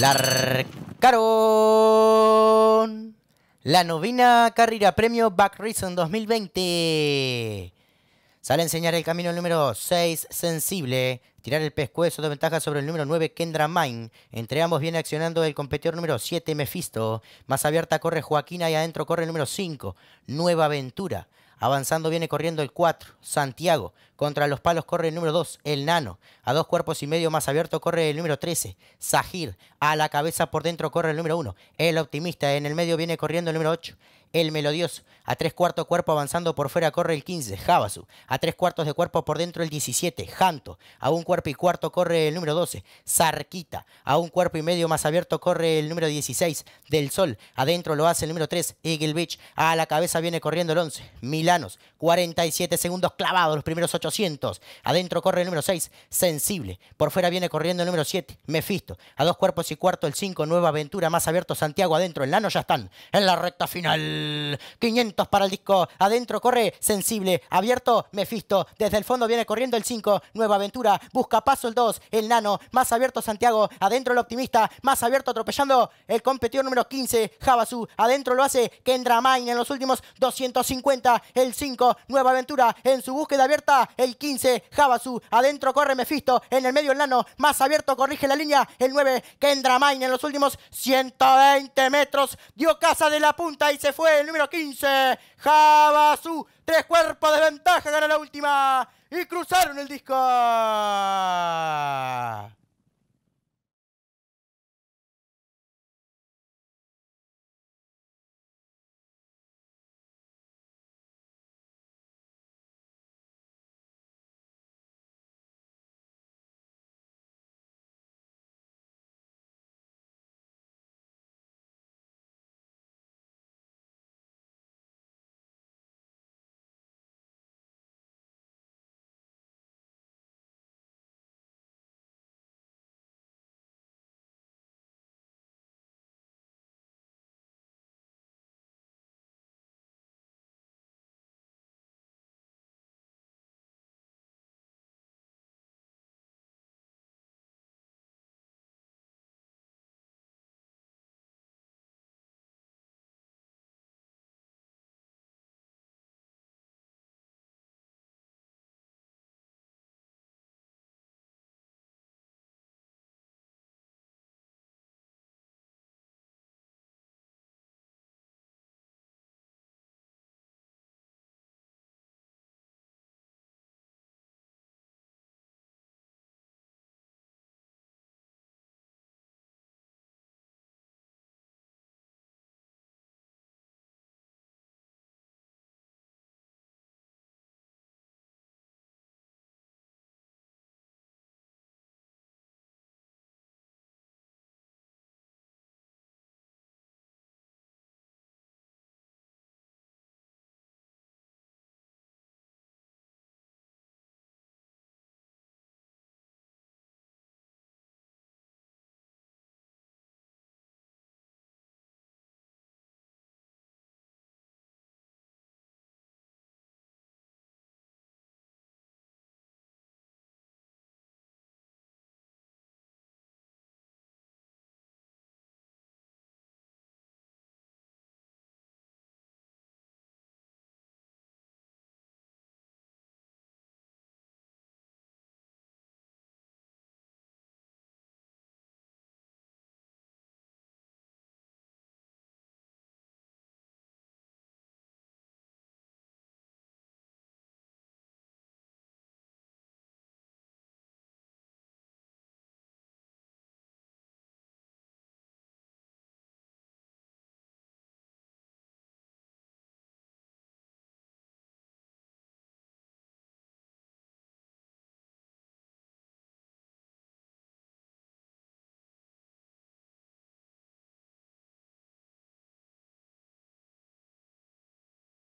Larcaron la novena carrera premio Back Reason 2020. Sale a enseñar el camino el número 6, Sensible. Tirar el pescuezo de ventaja sobre el número 9, Kendra Mine. Entre ambos viene accionando el competidor número 7, Mephisto. Más abierta corre Joaquina y adentro corre el número 5, Nueva Aventura. Avanzando viene corriendo el 4, Santiago. Contra los palos corre el número 2, el Nano. A dos cuerpos y medio más abierto corre el número 13, Sahir. A la cabeza por dentro corre el número 1, el Optimista. En el medio viene corriendo el número 8, el Melodioso. A tres cuartos cuerpo avanzando por fuera corre el 15, Javasu A tres cuartos de cuerpo por dentro el 17, Janto. A un cuerpo y cuarto corre el número 12, Sarquita A un cuerpo y medio más abierto corre el número 16, Del Sol. Adentro lo hace el número 3, Eagle Beach. A la cabeza viene corriendo el 11, Milanos. 47 segundos clavados los primeros 800. Adentro corre el número 6, Sensible. Por fuera viene corriendo el número 7, Mefisto. A dos cuerpos y cuarto el 5, Nueva Aventura. Más abierto Santiago adentro. El lano ya están en la recta final. 500 para el disco. Adentro corre sensible. Abierto Mefisto. Desde el fondo viene corriendo el 5. Nueva aventura. Busca paso el 2. El nano. Más abierto Santiago. Adentro el optimista. Más abierto atropellando el competidor número 15. Jabasú. Adentro lo hace Kendra Maine. en los últimos 250. El 5. Nueva aventura. En su búsqueda abierta. El 15. Jabasú. Adentro corre Mefisto. En el medio el nano. Más abierto corrige la línea. El 9. Kendra Maine. en los últimos 120 metros. Dio casa de la punta y se fue el número 15, su Tres cuerpos de ventaja, gana la última. Y cruzaron el disco.